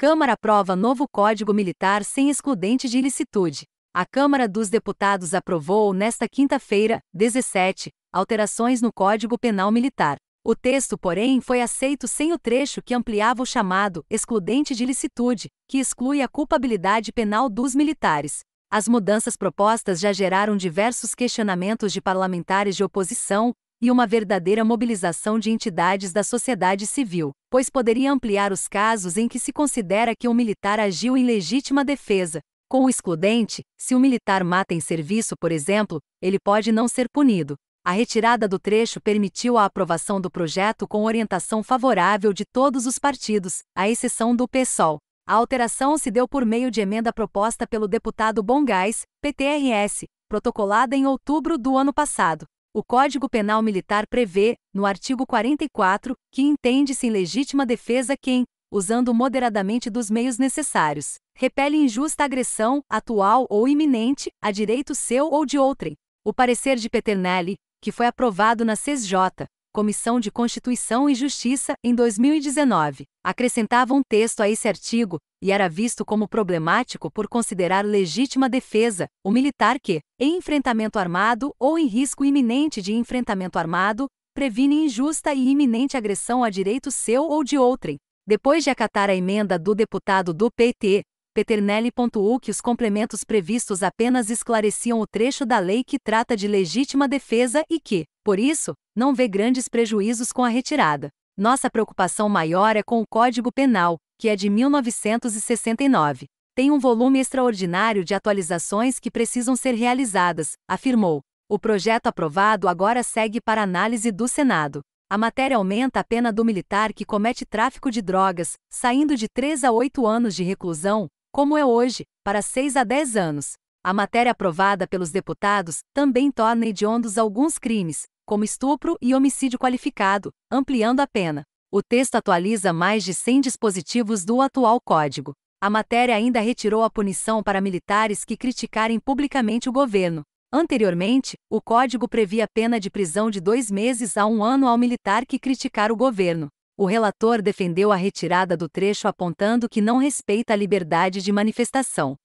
Câmara aprova novo Código Militar sem excludente de ilicitude. A Câmara dos Deputados aprovou nesta quinta-feira, 17, alterações no Código Penal Militar. O texto, porém, foi aceito sem o trecho que ampliava o chamado excludente de ilicitude, que exclui a culpabilidade penal dos militares. As mudanças propostas já geraram diversos questionamentos de parlamentares de oposição, e uma verdadeira mobilização de entidades da sociedade civil, pois poderia ampliar os casos em que se considera que um militar agiu em legítima defesa. Com o excludente, se um militar mata em serviço, por exemplo, ele pode não ser punido. A retirada do trecho permitiu a aprovação do projeto com orientação favorável de todos os partidos, à exceção do PSOL. A alteração se deu por meio de emenda proposta pelo deputado Bongás, PTRS, protocolada em outubro do ano passado. O Código Penal Militar prevê, no artigo 44, que entende-se em legítima defesa quem, usando moderadamente dos meios necessários, repele injusta agressão, atual ou iminente, a direito seu ou de outrem. O parecer de Peternelli, que foi aprovado na CJ, Comissão de Constituição e Justiça, em 2019, acrescentava um texto a esse artigo, e era visto como problemático por considerar legítima defesa o militar que, em enfrentamento armado ou em risco iminente de enfrentamento armado, previne injusta e iminente agressão a direito seu ou de outrem. Depois de acatar a emenda do deputado do PT, Peternelli.U que os complementos previstos apenas esclareciam o trecho da lei que trata de legítima defesa e que, por isso, não vê grandes prejuízos com a retirada. Nossa preocupação maior é com o Código Penal, que é de 1969. Tem um volume extraordinário de atualizações que precisam ser realizadas, afirmou. O projeto aprovado agora segue para análise do Senado. A matéria aumenta a pena do militar que comete tráfico de drogas, saindo de 3 a 8 anos de reclusão, como é hoje, para 6 a 10 anos. A matéria aprovada pelos deputados também torna hediondos alguns crimes, como estupro e homicídio qualificado, ampliando a pena. O texto atualiza mais de 100 dispositivos do atual Código. A matéria ainda retirou a punição para militares que criticarem publicamente o governo. Anteriormente, o Código previa pena de prisão de dois meses a um ano ao militar que criticar o governo o relator defendeu a retirada do trecho apontando que não respeita a liberdade de manifestação.